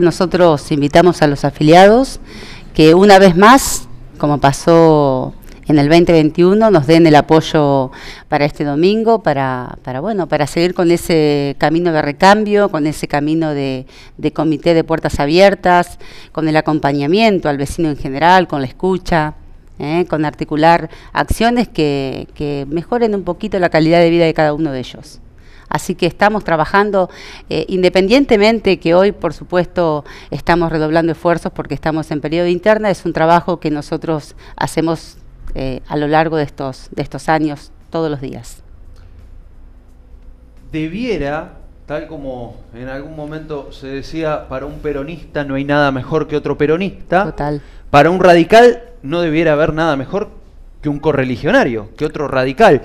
nosotros invitamos a los afiliados que una vez más, como pasó en el 2021, nos den el apoyo para este domingo, para, para, bueno, para seguir con ese camino de recambio, con ese camino de, de comité de puertas abiertas, con el acompañamiento al vecino en general, con la escucha. ¿Eh? con articular acciones que, que mejoren un poquito la calidad de vida de cada uno de ellos. Así que estamos trabajando eh, independientemente que hoy, por supuesto, estamos redoblando esfuerzos porque estamos en periodo interna, es un trabajo que nosotros hacemos eh, a lo largo de estos, de estos años, todos los días. Debiera, tal como en algún momento se decía, para un peronista no hay nada mejor que otro peronista. Total. Para un radical no debiera haber nada mejor que un correligionario, que otro radical.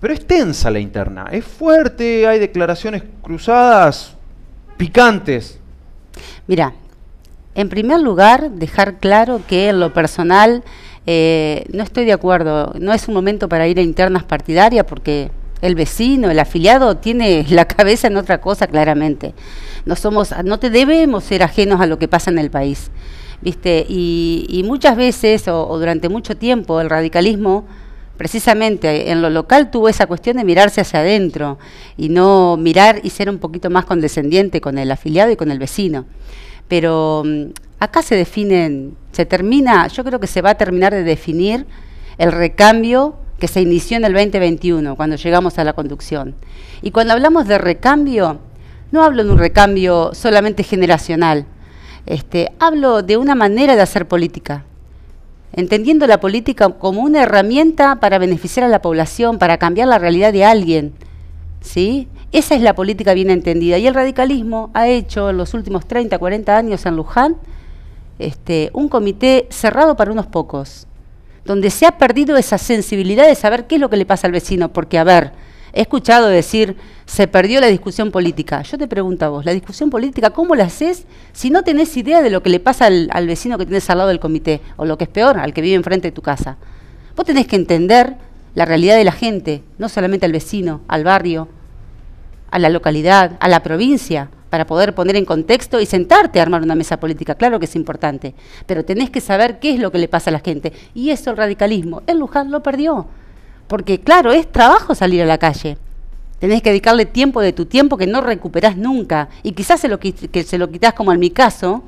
Pero es tensa la interna, es fuerte, hay declaraciones cruzadas, picantes. Mira, en primer lugar, dejar claro que en lo personal eh, no estoy de acuerdo, no es un momento para ir a internas partidarias porque el vecino, el afiliado tiene la cabeza en otra cosa claramente. No somos, no te debemos ser ajenos a lo que pasa en el país, viste. Y, muchas veces o durante mucho tiempo el radicalismo precisamente en lo local tuvo esa cuestión de mirarse hacia adentro y no mirar y ser un poquito más condescendiente con el afiliado y con el vecino. Pero mm, acá se definen, se termina, yo creo que se va a terminar de definir el recambio que se inició en el 2021, cuando llegamos a la conducción. Y cuando hablamos de recambio, no hablo de un recambio solamente generacional, este, hablo de una manera de hacer política, entendiendo la política como una herramienta para beneficiar a la población, para cambiar la realidad de alguien. ¿Sí? Esa es la política bien entendida. Y el radicalismo ha hecho en los últimos 30, 40 años en Luján este, un comité cerrado para unos pocos, donde se ha perdido esa sensibilidad de saber qué es lo que le pasa al vecino, porque a ver, He escuchado decir, se perdió la discusión política. Yo te pregunto a vos, la discusión política, ¿cómo la haces si no tenés idea de lo que le pasa al, vecino que tienes al lado del comité? O lo que es peor, al que vive enfrente de tu casa. Vos tenés que entender la realidad de la gente, no solamente al vecino, al barrio, a la localidad, a la provincia, para poder poner en contexto y sentarte a armar una mesa política. Claro que es importante, pero tenés que saber qué es lo que le pasa a la gente. Y eso el radicalismo, el Luján lo perdió porque claro, es trabajo salir a la calle. Tenés que dedicarle tiempo de tu tiempo que no recuperás nunca. Y quizás se lo, que se lo quitas como en mi caso,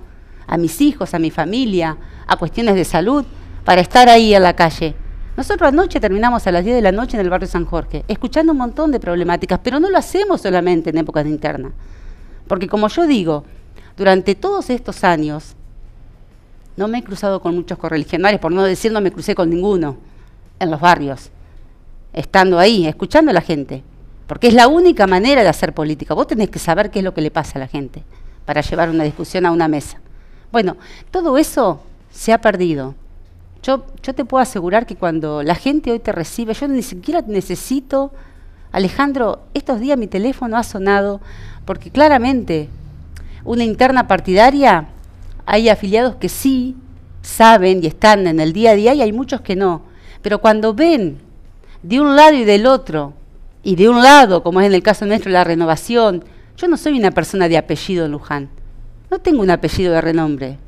a mis hijos, a mi familia, a cuestiones de salud, para estar ahí en la calle. Nosotros anoche terminamos a las 10 de la noche en el barrio San Jorge, escuchando un montón de problemáticas, pero no lo hacemos solamente en épocas de interna. Porque como yo digo, durante todos estos años no me he cruzado con muchos correligionarios, por no decir no me crucé con ninguno en los barrios estando ahí, escuchando a la gente. Porque es la única manera de hacer política. Vos tenés que saber qué es lo que le pasa a la gente para llevar una discusión a una mesa. Bueno, todo eso se ha perdido. Yo, yo te puedo asegurar que cuando la gente hoy te recibe, yo ni siquiera necesito, Alejandro, estos días mi teléfono ha sonado porque claramente una interna partidaria, hay afiliados que sí saben y están en el día a día y hay muchos que no. Pero cuando ven de un lado y del otro, y de un lado, como es en el caso nuestro, la renovación. Yo no soy una persona de apellido en Luján, no tengo un apellido de renombre.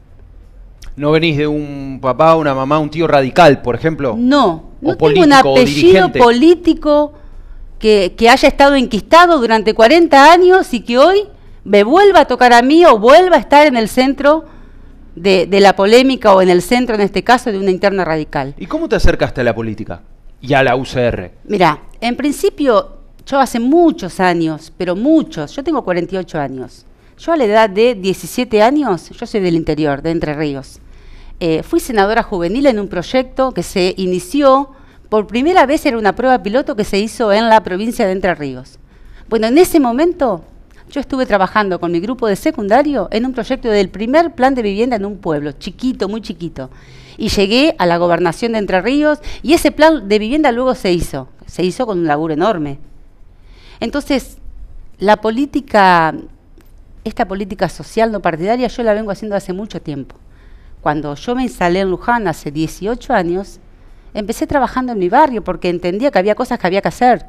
¿No venís de un papá, una mamá, un tío radical, por ejemplo? No, no tengo un apellido político que, haya estado enquistado durante 40 años y que hoy me vuelva a tocar a mí o vuelva a estar en el centro de, de, la polémica o en el centro, en este caso, de una interna radical. ¿Y cómo te acercaste a la política? y a la UCR? Mira, en principio, yo hace muchos años, pero muchos, yo tengo 48 años. Yo a la edad de 17 años, yo soy del interior, de Entre Ríos. Eh, fui senadora juvenil en un proyecto que se inició, por primera vez era una prueba piloto que se hizo en la provincia de Entre Ríos. Bueno, en ese momento yo estuve trabajando con mi grupo de secundario en un proyecto del primer plan de vivienda en un pueblo, chiquito, muy chiquito. Y llegué a la gobernación de Entre Ríos y ese plan de vivienda luego se hizo. Se hizo con un laburo enorme. Entonces, la política, esta política social no partidaria, yo la vengo haciendo hace mucho tiempo. Cuando yo me instalé en Luján hace 18 años, empecé trabajando en mi barrio porque entendía que había cosas que había que hacer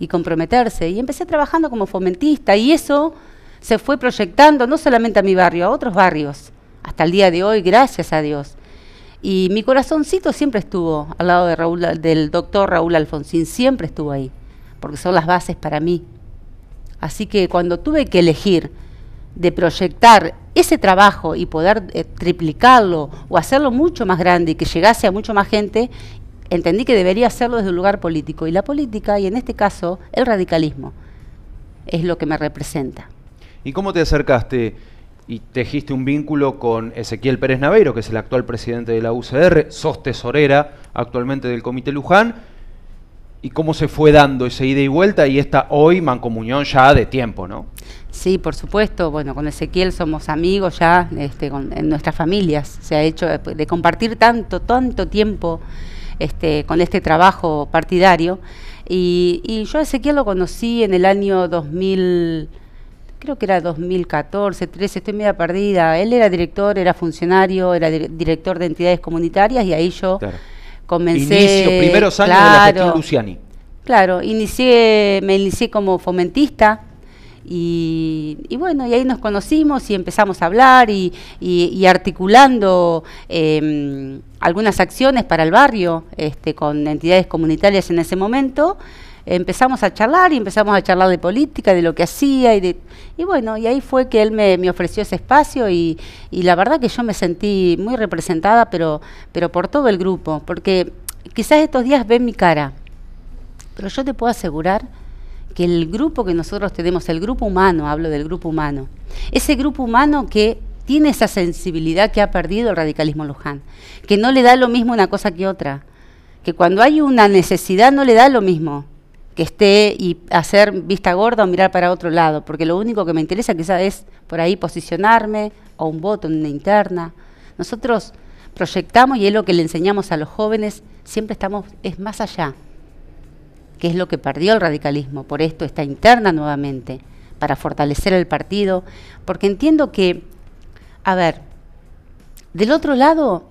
y comprometerse. Y empecé trabajando como fomentista y eso se fue proyectando no solamente a mi barrio, a otros barrios, hasta el día de hoy, gracias a Dios. Y mi corazoncito siempre estuvo al lado de Raúl, del doctor Raúl Alfonsín, siempre estuvo ahí, porque son las bases para mí. Así que cuando tuve que elegir de proyectar ese trabajo y poder eh, triplicarlo o hacerlo mucho más grande y que llegase a mucho más gente, entendí que debería hacerlo desde un lugar político. Y la política, y en este caso el radicalismo, es lo que me representa. ¿Y cómo te acercaste y tejiste un vínculo con Ezequiel Pérez Naveiro, que es el actual presidente de la UCR, sos tesorera actualmente del Comité Luján? ¿Y cómo se fue dando ese ida y vuelta y esta hoy mancomunión ya de tiempo, no? Sí, por supuesto. Bueno, con Ezequiel somos amigos ya, este, en nuestras familias se ha hecho de compartir tanto, tanto tiempo este, con este trabajo partidario. Y, yo a Ezequiel lo conocí en el año 2000, creo que era 2014, 13, estoy media perdida. Él era director, era funcionario, era director de entidades comunitarias y ahí yo claro. comencé. Inicio, primeros años de la gestión Luciani. Claro, inicié, me inicié como fomentista y, bueno, y ahí nos conocimos y empezamos a hablar y, articulando em, algunas acciones para el barrio este, con entidades comunitarias en ese momento. Empezamos a charlar y empezamos a charlar de política, de lo que hacía y, bueno, y ahí fue que él me, ofreció ese espacio y, la verdad que yo me sentí muy representada, pero, pero por todo el grupo, porque quizás estos días ven mi cara, pero yo te puedo asegurar que el grupo que nosotros tenemos, el grupo humano, hablo del grupo humano, ese grupo humano que tiene esa sensibilidad que ha perdido el radicalismo Luján, que no le da lo mismo una cosa que otra, que cuando hay una necesidad no le da lo mismo que esté y hacer vista gorda o mirar para otro lado, porque lo único que me interesa quizás es por ahí posicionarme o un voto en una interna. Nosotros proyectamos y es lo que le enseñamos a los jóvenes, siempre estamos, es más allá que es lo que perdió el radicalismo, por esto está interna nuevamente, para fortalecer el partido, porque entiendo que, a ver, del otro lado,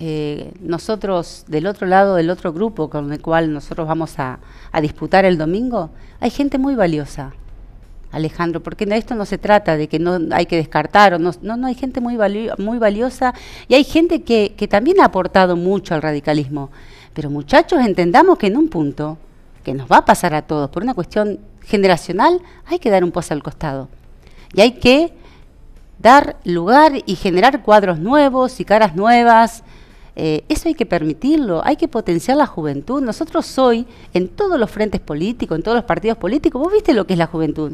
eh, nosotros, del otro lado del otro grupo con el cual nosotros vamos a, disputar el domingo, hay gente muy valiosa, Alejandro, porque esto no se trata de que no hay que descartar, o no, no, hay gente muy, muy valiosa y hay gente que, que también ha aportado mucho al radicalismo. Pero muchachos, entendamos que en un punto que nos va a pasar a todos, por una cuestión generacional, hay que dar un paso al costado. Y hay que dar lugar y generar cuadros nuevos y caras nuevas. Eh, eso hay que permitirlo, hay que potenciar la juventud. Nosotros hoy, en todos los frentes políticos, en todos los partidos políticos, vos viste lo que es la juventud,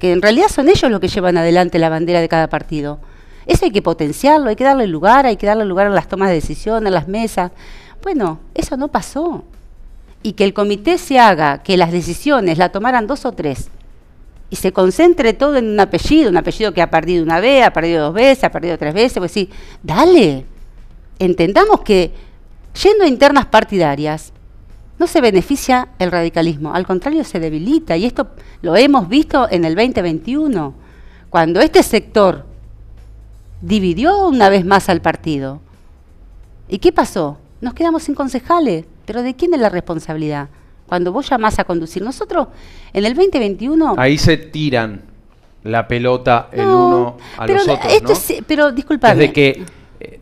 que en realidad son ellos los que llevan adelante la bandera de cada partido. Eso hay que potenciarlo, hay que darle lugar, hay que darle lugar a las tomas de decisión, a las mesas. Bueno, eso no pasó y que el comité se haga, que las decisiones la tomaran dos o tres, y se concentre todo en un apellido, un apellido que ha perdido una vez, ha perdido dos veces, ha perdido tres veces, pues sí, dale, entendamos que yendo a internas partidarias no se beneficia el radicalismo, al contrario se debilita, y esto lo hemos visto en el 2021, cuando este sector dividió una vez más al partido. ¿Y qué pasó? Nos quedamos sin concejales. Pero ¿de quién es la responsabilidad? Cuando vos llamás a conducir, nosotros en el 2021... Ahí se tiran la pelota el uno a pero los otros, esto es, pero Desde que, eh,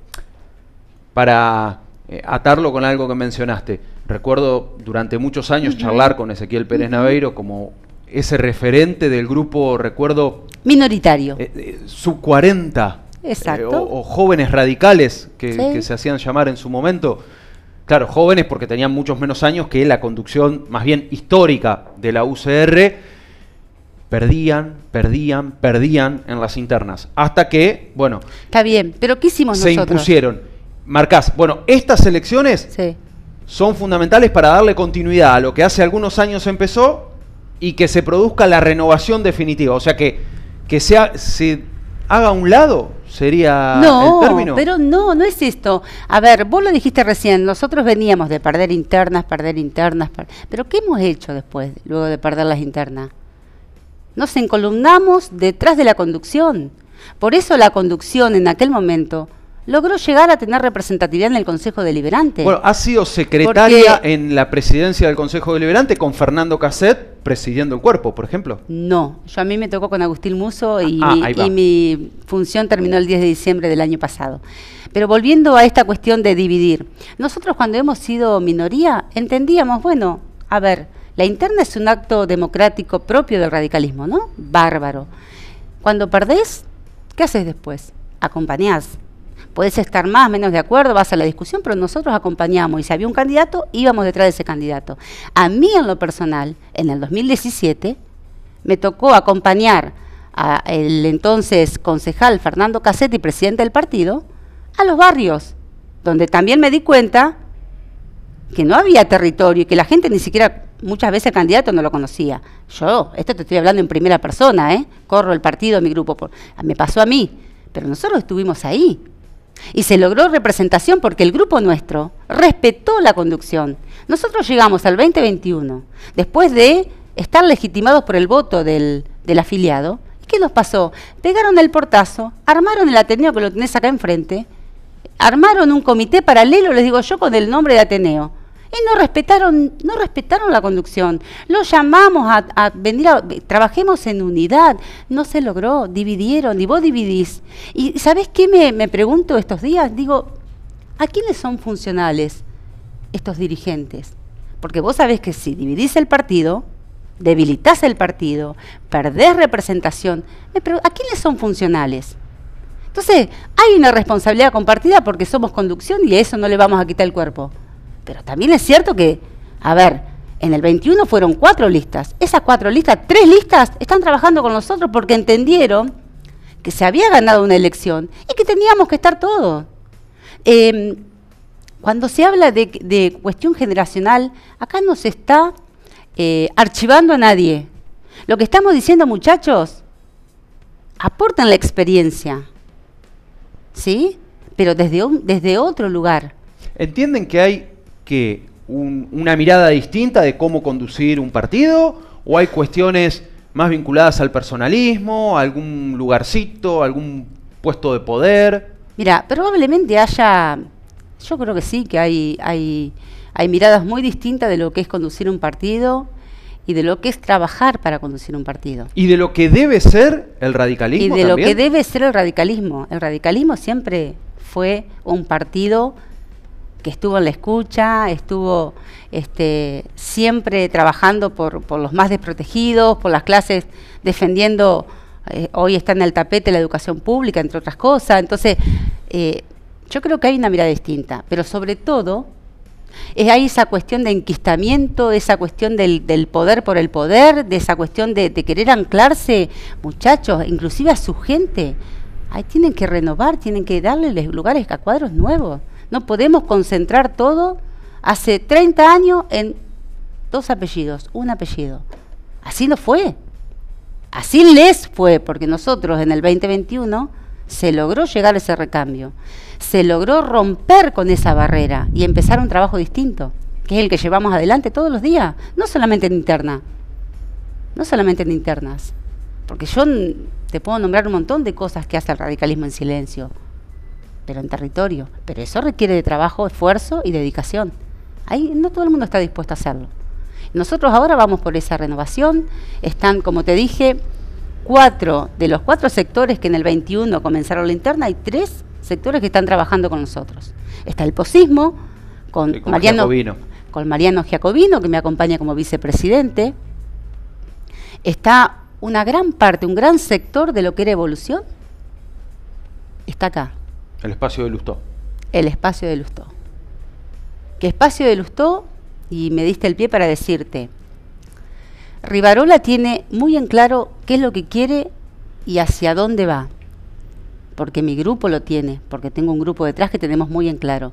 para eh, atarlo con algo que mencionaste, recuerdo durante muchos años charlar con Ezequiel Pérez Naveiro como ese referente del grupo, recuerdo... Minoritario. Eh, sub 40. Exacto. O, jóvenes radicales que se hacían llamar en su momento claro, jóvenes porque tenían muchos menos años que la conducción más bien histórica de la UCR, perdían, perdían, perdían en las internas. Hasta que, bueno. Está bien, pero ¿qué hicimos se nosotros? Se impusieron. Marcás, bueno, estas elecciones son fundamentales para darle continuidad a lo que hace algunos años empezó y que se produzca la renovación definitiva. O sea que, que sea, se haga un lado sería no, término. Pero no, no es esto. A ver, vos lo dijiste recién, nosotros veníamos de perder internas, perder internas, pero ¿qué hemos hecho después, luego de perder las internas? Nos encolumnamos detrás de la conducción. Por eso la conducción en aquel momento logró llegar a tener representatividad en el Consejo Deliberante. Bueno, ha sido secretaria en la presidencia del Consejo Deliberante con Fernando Casset presidiendo el cuerpo, por ejemplo. No, yo a mí me tocó con Agustín Muso y, ah, y mi función terminó el 10 de diciembre del año pasado. Pero volviendo a esta cuestión de dividir, nosotros cuando hemos sido minoría entendíamos, bueno, a ver, la interna es un acto democrático propio del radicalismo, ¿no? Bárbaro. Cuando perdés, ¿qué haces después? Acompañás Puedes estar más, o menos de acuerdo, vas a la discusión, pero nosotros acompañamos y si había un candidato, íbamos detrás de ese candidato. A mí en lo personal, en el 2017, me tocó acompañar al entonces concejal Fernando Cassetti, presidente del partido, a los barrios, donde también me di cuenta que no había territorio y que la gente ni siquiera muchas veces el candidato no lo conocía. Yo, esto te estoy hablando en primera persona, ¿eh? corro el partido, mi grupo, me pasó a mí, pero nosotros estuvimos ahí, y se logró representación porque el grupo nuestro respetó la conducción. Nosotros llegamos al 2021, después de estar legitimados por el voto del, del afiliado. ¿Qué nos pasó? Pegaron el portazo, armaron el Ateneo que lo tenés acá enfrente, armaron un comité paralelo, les digo yo, con el nombre de Ateneo. Y no respetaron, no respetaron la conducción. Lo llamamos a, venir a. Trabajemos en unidad. No se logró. Dividieron y vos dividís. ¿Y sabés qué me, me pregunto estos días? Digo, ¿a quiénes son funcionales estos dirigentes? Porque vos sabés que si dividís el partido, debilitas el partido, perdés representación. ¿A quiénes son funcionales? Entonces, hay una responsabilidad compartida porque somos conducción y a eso no le vamos a quitar el cuerpo. Pero también es cierto que, a ver, en el 21 fueron cuatro listas. Esas cuatro listas, tres listas, están trabajando con nosotros porque entendieron que se había ganado una elección y que teníamos que estar todos. Em, cuando se habla de, cuestión generacional, acá no se está eh, archivando a nadie. Lo que estamos diciendo, muchachos, aportan la experiencia, ¿sí? Pero desde, desde otro lugar. Entienden que hay que una mirada distinta de cómo conducir un partido? ¿O hay cuestiones más vinculadas al personalismo, algún lugarcito, algún puesto de poder? Mira, probablemente haya, yo creo que sí, que hay, hay, hay miradas muy distintas de lo que es conducir un partido, y de lo que es trabajar para conducir un partido. Y de lo que debe ser el radicalismo. Y de lo que debe ser el radicalismo. El radicalismo siempre fue un partido que estuvo en la escucha, estuvo este, siempre trabajando por, los más desprotegidos, por las clases, defendiendo, eh, hoy está en el tapete la educación pública, entre otras cosas. Entonces, eh, yo creo que hay una mirada distinta, pero sobre todo es, hay esa cuestión de enquistamiento, de esa cuestión del, poder por el poder, de esa cuestión de, de querer anclarse, muchachos, inclusive a su gente. Ahí tienen que renovar, tienen que darle lugares a cuadros nuevos. No podemos concentrar todo hace 30 años en dos apellidos, un apellido. Así no fue. Así les fue, porque nosotros en el 2021 se logró llegar a ese recambio, se logró romper con esa barrera y empezar un trabajo distinto, que es el que llevamos adelante todos los días, no solamente en interna, no solamente en internas, porque yo te puedo nombrar un montón de cosas que hace el radicalismo en silencio, pero en territorio. Pero eso requiere de trabajo, esfuerzo y dedicación. Ahí no todo el mundo está dispuesto a hacerlo. Nosotros ahora vamos por esa renovación. Están, como te dije, cuatro de los cuatro sectores que en el 21 comenzaron la interna, hay tres sectores que están trabajando con nosotros. Está el posismo, con, Mariano, con Mariano Giacobino, que me acompaña como vicepresidente. Está una gran parte, un gran sector de lo que era evolución, está acá. El espacio de Lustó. El espacio de Lustó. ¿Qué espacio de Lustó, y me diste el pie para decirte, Rivarola tiene muy en claro qué es lo que quiere y hacia dónde va. Porque mi grupo lo tiene, porque tengo un grupo detrás que tenemos muy en claro.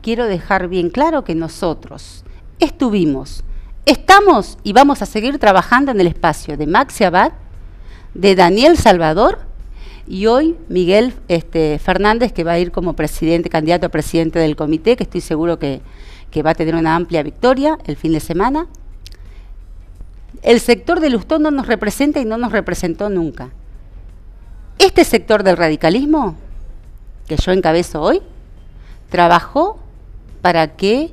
Quiero dejar bien claro que nosotros estuvimos, estamos y vamos a seguir trabajando en el espacio de Maxi Abad, de Daniel Salvador y hoy Miguel este, Fernández, que va a ir como presidente, candidato a presidente del comité, que estoy seguro que, que va a tener una amplia victoria el fin de semana. El sector de Lustón no nos representa y no nos representó nunca. Este sector del radicalismo, que yo encabezo hoy, trabajó para que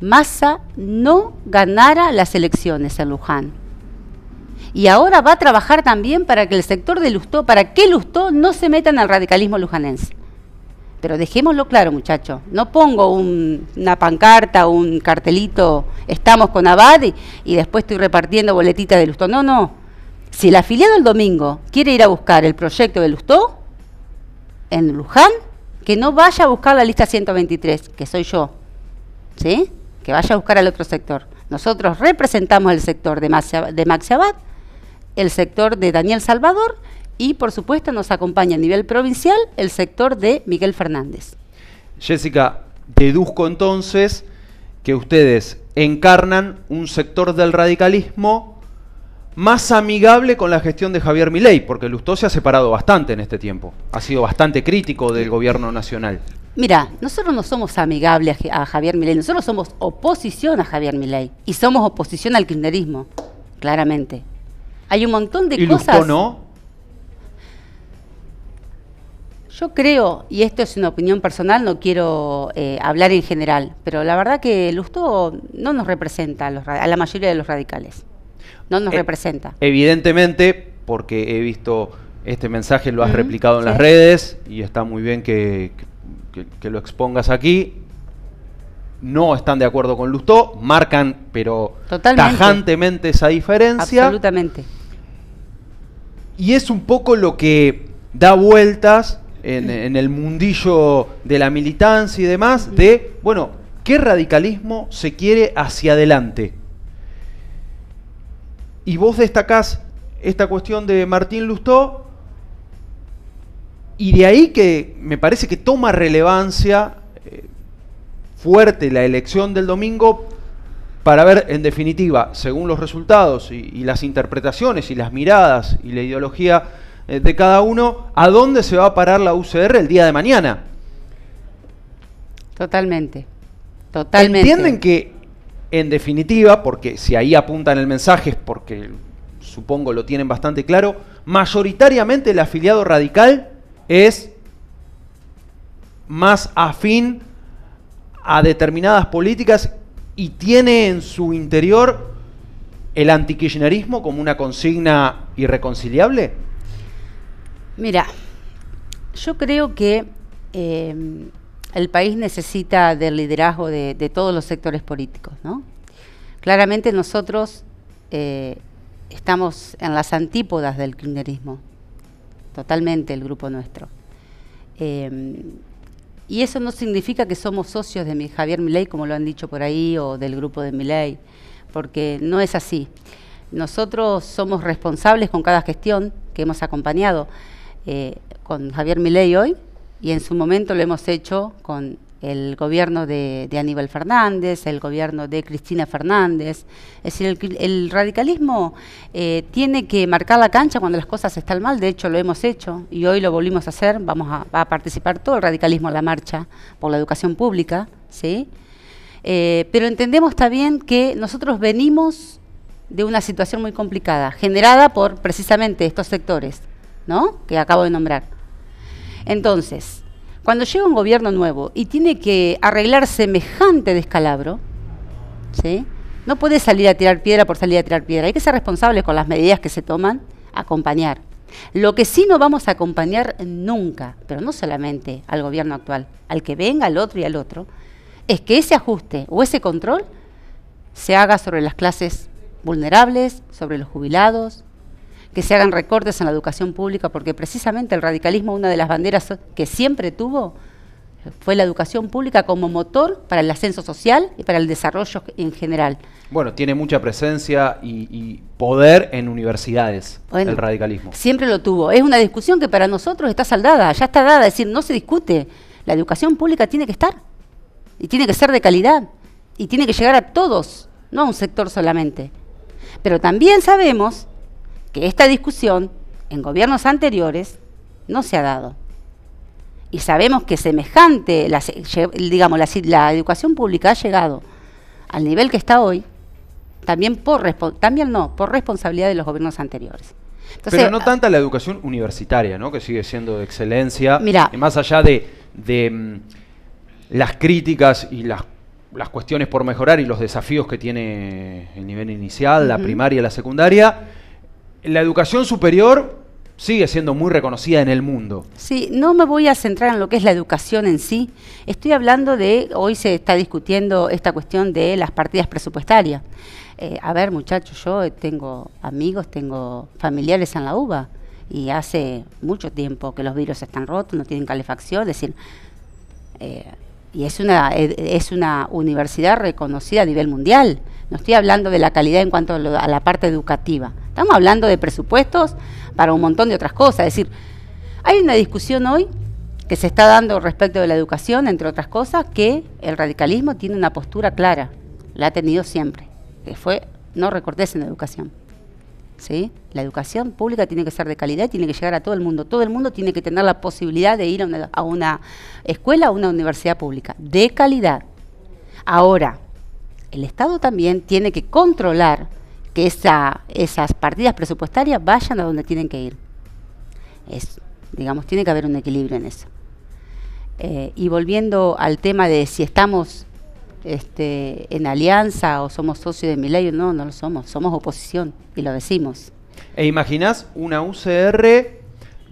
Massa no ganara las elecciones en Luján y ahora va a trabajar también para que el sector de Lustó, para que Lustó no se metan al radicalismo lujanense. Pero dejémoslo claro, muchachos. No pongo una pancarta, un cartelito, estamos con Abad y, después estoy repartiendo boletitas de Lustó. No, no. Si el afiliado el domingo quiere ir a buscar el proyecto de Lustó en Luján, que no vaya a buscar la lista 123, que soy yo. ¿Sí? Que vaya a buscar al otro sector. Nosotros representamos el sector de, Maxia, de el sector de Daniel Salvador y por supuesto nos acompaña a nivel provincial el sector de Miguel Fernández. Jessica, deduzco entonces que ustedes encarnan un sector del radicalismo más amigable con la gestión de Javier Milei, porque Lustó se ha separado bastante en este tiempo, ha sido bastante crítico del gobierno nacional. Mira, nosotros no somos amigables a Javier Milei, nosotros somos oposición a Javier Milei y somos oposición al kirchnerismo, claramente. Hay un montón de cosas. Lustó no? Yo creo, y esto es una opinión personal, no quiero eh, hablar en general, pero la verdad que Lustó no nos representa a, la mayoría de los radicales. No nos eh, representa. Evidentemente, porque he visto este mensaje, lo has replicado en las redes y está muy bien que, lo expongas aquí. No están de acuerdo con Lustó, marcan, pero tajantemente esa diferencia. Absolutamente. Y es un poco lo que da vueltas en, el mundillo de la militancia y demás, de, bueno, ¿qué radicalismo se quiere hacia adelante? Y vos destacás esta cuestión de Martín Lustó, y de ahí que me parece que toma relevancia eh, fuerte la elección del domingo para ver, en definitiva, según los resultados y, las interpretaciones y las miradas y la ideología eh, de cada uno, a dónde se va a parar la UCR el día de mañana. Totalmente, totalmente. Entienden que, en definitiva, porque si ahí apuntan el mensaje es porque supongo lo tienen bastante claro, mayoritariamente el afiliado radical es más afín a determinadas políticas y tiene en su interior el antikirchnerismo como una consigna irreconciliable? Mira, yo creo que em, el país necesita del liderazgo de, todos los sectores políticos, ¿no? Claramente nosotros eh, estamos en las antípodas del kirchnerismo, totalmente el grupo nuestro. Em, y eso no significa que somos socios de Javier Milei, como lo han dicho por ahí, o del grupo de Milei, porque no es así. Nosotros somos responsables con cada gestión que hemos acompañado eh, con Javier Milei hoy, y en su momento lo hemos hecho con el gobierno de, Aníbal Fernández, el gobierno de Cristina Fernández. Es decir, el, radicalismo eh, tiene que marcar la cancha cuando las cosas están mal, de hecho lo hemos hecho y hoy lo volvimos a hacer, vamos a, participar todo el radicalismo en la marcha por la educación pública, ¿sí? Eh, pero entendemos también que nosotros venimos de una situación muy complicada, generada por precisamente estos sectores, ¿no? Que acabo de nombrar. Entonces, cuando llega un gobierno nuevo y tiene que arreglar semejante descalabro, ¿sí? no puede salir a tirar piedra por salir a tirar piedra. Hay que ser responsables con las medidas que se toman, acompañar. Lo que sí no vamos a acompañar nunca, pero no solamente al gobierno actual, al que venga, al otro y al otro, es que ese ajuste o ese control se haga sobre las clases vulnerables, sobre los jubilados, que se hagan recortes en la educación pública, porque precisamente el radicalismo, una de las banderas que siempre tuvo, fue la educación pública como motor para el ascenso social y para el desarrollo en general. Bueno, tiene mucha presencia y, poder en universidades el radicalismo. Siempre lo tuvo. Es una discusión que para nosotros está saldada, ya está dada, es decir, no se discute. La educación pública tiene que estar y tiene que ser de calidad y tiene que llegar a todos, no a un sector solamente. Pero también sabemos que esta discusión en gobiernos anteriores no se ha dado. Y sabemos que semejante, digamos, la, educación pública ha llegado al nivel que está hoy, también por también no, por responsabilidad de los gobiernos anteriores. Entonces, Pero no ah, tanta la educación universitaria, ¿no? Que sigue siendo de excelencia. Mira, más allá de, de mm, las críticas y las, las, cuestiones por mejorar y los desafíos que tiene el nivel inicial, la primaria, la secundaria la educación superior sigue siendo muy reconocida en el mundo. Sí, no me voy a centrar en lo que es la educación en sí. Estoy hablando de, hoy se está discutiendo esta cuestión de las partidas presupuestarias. Eh, a ver, muchachos, yo tengo amigos, tengo familiares en la UBA y hace mucho tiempo que los virus están rotos, no tienen calefacción, es decir, eh, y es una, eh, es una universidad reconocida a nivel mundial. No estoy hablando de la calidad en cuanto a, la parte educativa. Estamos hablando de presupuestos para un montón de otras cosas. Es decir, hay una discusión hoy que se está dando respecto de la educación, entre otras cosas, que el radicalismo tiene una postura clara. La ha tenido siempre, que fue no recortes en educación. La educación pública tiene que ser de calidad y tiene que llegar a todo el mundo. Todo el mundo tiene que tener la posibilidad de ir a una, escuela o una universidad pública de calidad. Ahora, el Estado también tiene que controlar que esa, esas partidas presupuestarias vayan a donde tienen que ir. Es, digamos, tiene que haber un equilibrio en eso. Eh, y volviendo al tema de si estamos este, en alianza o somos socios de Milei. No, no lo somos, somos oposición y lo decimos. ¿E imaginás una UCR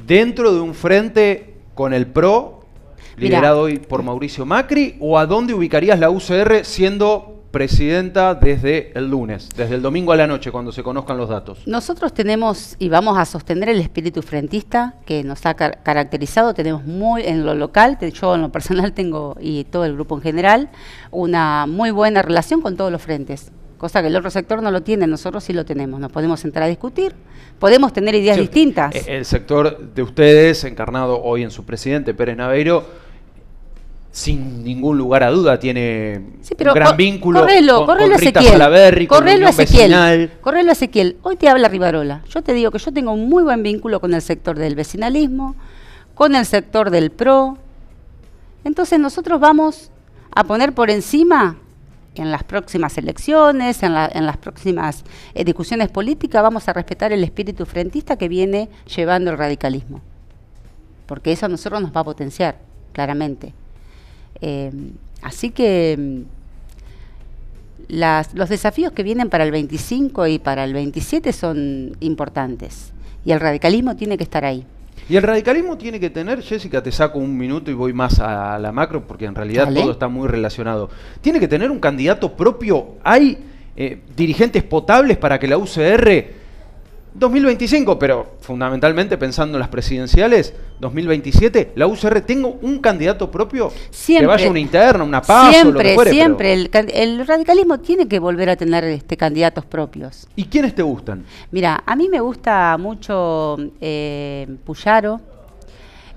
dentro de un frente con el PRO, liderado hoy por Mauricio Macri, o a dónde ubicarías la UCR siendo presidenta desde el lunes, desde el domingo a la noche, cuando se conozcan los datos. Nosotros tenemos y vamos a sostener el espíritu frentista que nos ha caracterizado. Tenemos muy en lo local, yo en lo personal tengo y todo el grupo en general, una muy buena relación con todos los frentes. Cosa que el otro sector no lo tiene, nosotros sí lo tenemos. Nos podemos entrar a discutir, podemos tener ideas distintas. Eh, el sector de ustedes, encarnado hoy en su presidente Pérez Naveiro, sin ningún lugar a duda tiene un gran vínculo correlo, con, Rita Ezequiel, vecinal. hoy te habla Rivarola. Yo te digo que yo tengo un muy buen vínculo con el sector del vecinalismo, con el sector del PRO. Entonces nosotros vamos a poner por encima en las próximas elecciones, en, las próximas eh, discusiones políticas, vamos a respetar el espíritu frentista que viene llevando el radicalismo. Porque eso a nosotros nos va a potenciar, claramente. Eh, así que mm, los desafíos que vienen para el 25 y para el 27 son importantes y el radicalismo tiene que estar ahí. Y el radicalismo tiene que tener, Jessica, te saco un minuto y voy más a la macro porque en realidad todo está muy relacionado. Tiene que tener un candidato propio. ¿Hay eh, dirigentes potables para que la UCR 2025, pero fundamentalmente pensando en las presidenciales, 2027, la UCR, ¿tengo un candidato propio? Siempre. Que vaya una interna, una paso, siempre, lo que Siempre, el, radicalismo tiene que volver a tener este, candidatos propios. ¿Y quiénes te gustan? Mira, a mí me gusta mucho eh, Puyaro,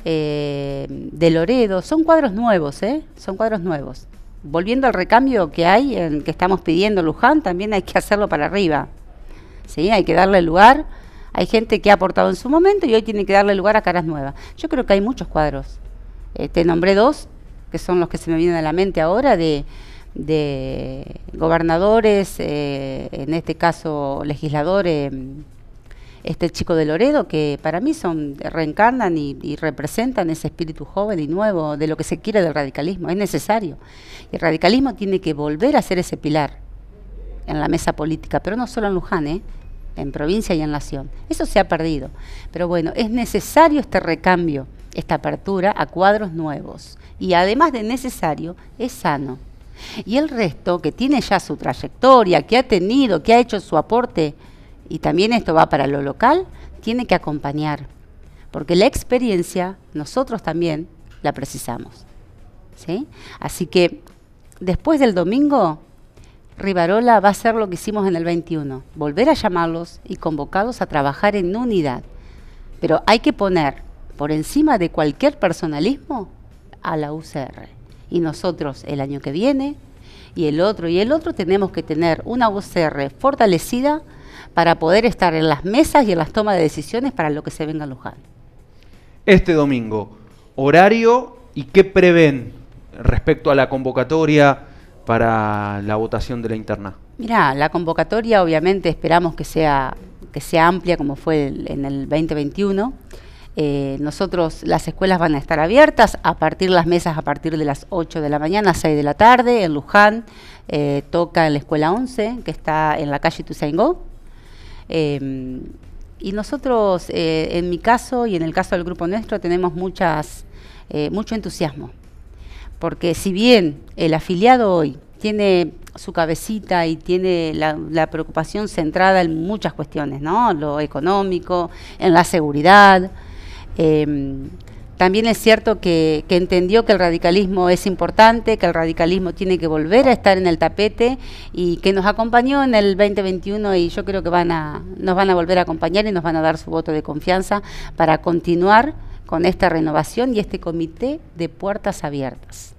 eh, de Loredo, son cuadros nuevos, ¿eh? Son cuadros nuevos. Volviendo al recambio que hay, en, que estamos pidiendo Luján, también hay que hacerlo para arriba. ¿sí? Hay que darle lugar. Hay gente que ha aportado en su momento y hoy tiene que darle lugar a caras nuevas. Yo creo que hay muchos cuadros. Eh, te nombré dos, que son los que se me vienen a la mente ahora, de, gobernadores, eh, en este caso legisladores, eh, este chico de Loredo, que para mí son reencarnan y, y, representan ese espíritu joven y nuevo de lo que se quiere del radicalismo. Es necesario. Y el radicalismo tiene que volver a ser ese pilar en la mesa política, pero no solo en Luján, ¿eh? en provincia y en la nación. Eso se ha perdido. Pero bueno, es necesario este recambio, esta apertura a cuadros nuevos. Y además de necesario, es sano. Y el resto, que tiene ya su trayectoria, que ha tenido, que ha hecho su aporte, y también esto va para lo local, tiene que acompañar. Porque la experiencia, nosotros también la precisamos. ¿Sí? Así que después del domingo Rivarola va a hacer lo que hicimos en el 21, volver a llamarlos y convocarlos a trabajar en unidad. Pero hay que poner por encima de cualquier personalismo a la UCR. Y nosotros el año que viene y el otro y el otro tenemos que tener una UCR fortalecida para poder estar en las mesas y en las tomas de decisiones para lo que se venga a Este domingo, horario y qué prevén respecto a la convocatoria para la votación de la interna? Mira, la convocatoria obviamente esperamos que sea, que sea amplia como fue en el 2021. Eh, nosotros, las escuelas van a estar abiertas a partir las mesas a partir de las 8 de la mañana, 6 de la tarde, en Luján, eh, toca en la escuela 11, que está en la calle Tusaingó. Em, y nosotros, eh, en mi caso y en el caso del grupo nuestro, tenemos muchas, mucho entusiasmo porque si bien el afiliado hoy tiene su cabecita y tiene la, preocupación centrada en muchas cuestiones, ¿no? Lo económico, en la seguridad. Em, también es cierto que, entendió que el radicalismo es importante, que el radicalismo tiene que volver a estar en el tapete y que nos acompañó en el 2021 y yo creo que van a, nos van a volver a acompañar y nos van a dar su voto de confianza para continuar con esta renovación y este comité de puertas abiertas.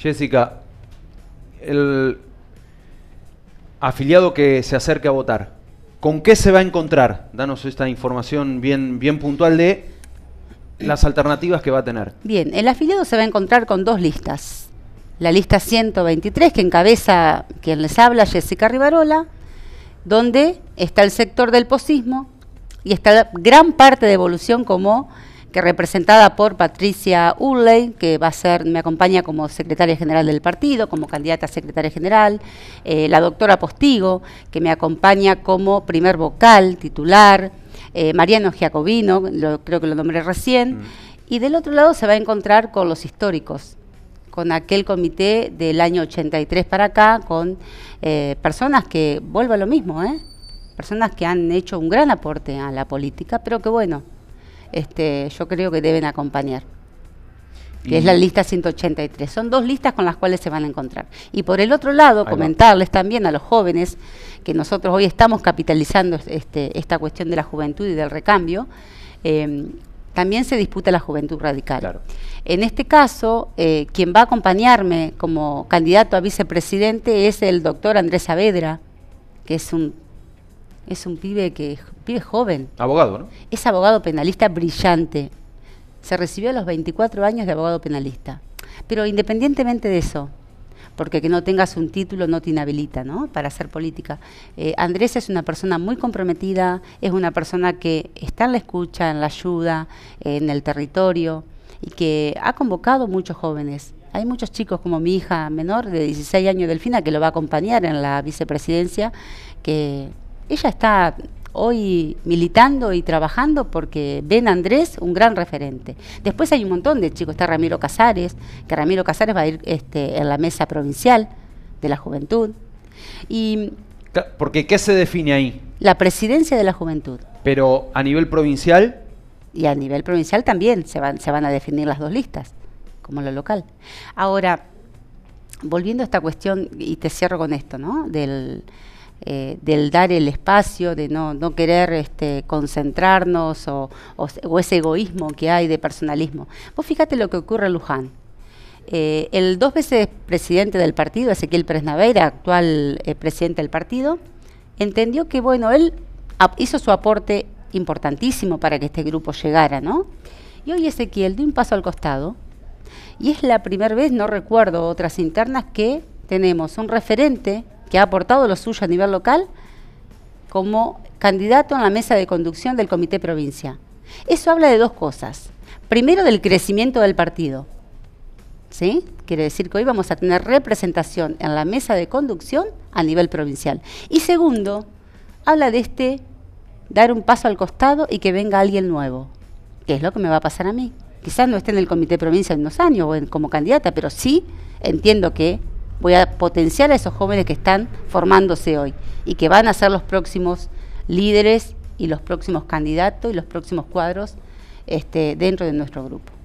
Jessica, el afiliado que se acerque a votar, ¿con qué se va a encontrar? Danos esta información bien, bien puntual de las alternativas que va a tener. Bien, el afiliado se va a encontrar con dos listas. La lista 123 que encabeza quien les habla, Jessica Rivarola, donde está el sector del posismo y está gran parte de evolución como que representada por Patricia Urley, que va a ser, me acompaña como secretaria general del partido, como candidata a secretaria general, eh, la doctora Postigo, que me acompaña como primer vocal, titular, eh, Mariano Giacobino, creo que lo nombré recién, mm. y del otro lado se va a encontrar con los históricos, con aquel comité del año 83 para acá, con eh, personas que, vuelvo a lo mismo, personas que han hecho un gran aporte a la política, pero que bueno, este, yo creo que deben acompañar. Que es la lista 183. Son dos listas con las cuales se van a encontrar. Y por el otro lado, comentarles también a los jóvenes que nosotros hoy estamos capitalizando este, esta cuestión de la juventud y del recambio. Em, también se disputa la juventud radical. En este caso, eh, quien va a acompañarme como candidato a vicepresidente es el doctor Andrés Saavedra, que es un es un pibe que pibe joven. Abogado, ¿no? Es abogado penalista brillante. Se recibió a los 24 años de abogado penalista. Pero independientemente de eso, porque que no tengas un título no te inhabilita ¿no? para hacer política. Eh, Andrés es una persona muy comprometida, es una persona que está en la escucha, en la ayuda, en el territorio y que ha convocado muchos jóvenes. Hay muchos chicos como mi hija menor de 16 años, Delfina, que lo va a acompañar en la vicepresidencia, que ella está hoy militando y trabajando porque ven a Andrés un gran referente. Después hay un montón de chicos, está Ramiro Casares, que Ramiro Casares va a ir este, en la mesa provincial de la juventud. Y porque ¿qué se define ahí? La presidencia de la juventud. Pero a nivel provincial... Y a nivel provincial también se van, se van a definir las dos listas, como lo local. Ahora, volviendo a esta cuestión, y te cierro con esto, ¿no? Del, eh, del dar el espacio, de no, querer este, concentrarnos o, ese egoísmo que hay de personalismo. Vos fíjate lo que ocurre en Luján. Eh, el dos veces presidente del partido, Ezequiel Pérez actual eh, presidente del partido, entendió que, bueno, él hizo su aporte importantísimo para que este grupo llegara, ¿no? Y hoy Ezequiel dio un paso al costado y es la primera vez, no recuerdo otras internas, que tenemos un referente que ha aportado lo suyo a nivel local como candidato en la mesa de conducción del Comité Provincia. Eso habla de dos cosas. Primero, del crecimiento del partido. ¿Sí? Quiere decir que hoy vamos a tener representación en la mesa de conducción a nivel provincial. Y segundo, habla de este dar un paso al costado y que venga alguien nuevo, que es lo que me va a pasar a mí. Quizás no esté en el comité provincia en unos años o como candidata, pero sí entiendo que voy a potenciar a esos jóvenes que están formándose hoy y que van a ser los próximos líderes y los próximos candidatos y los próximos cuadros este, dentro de nuestro grupo.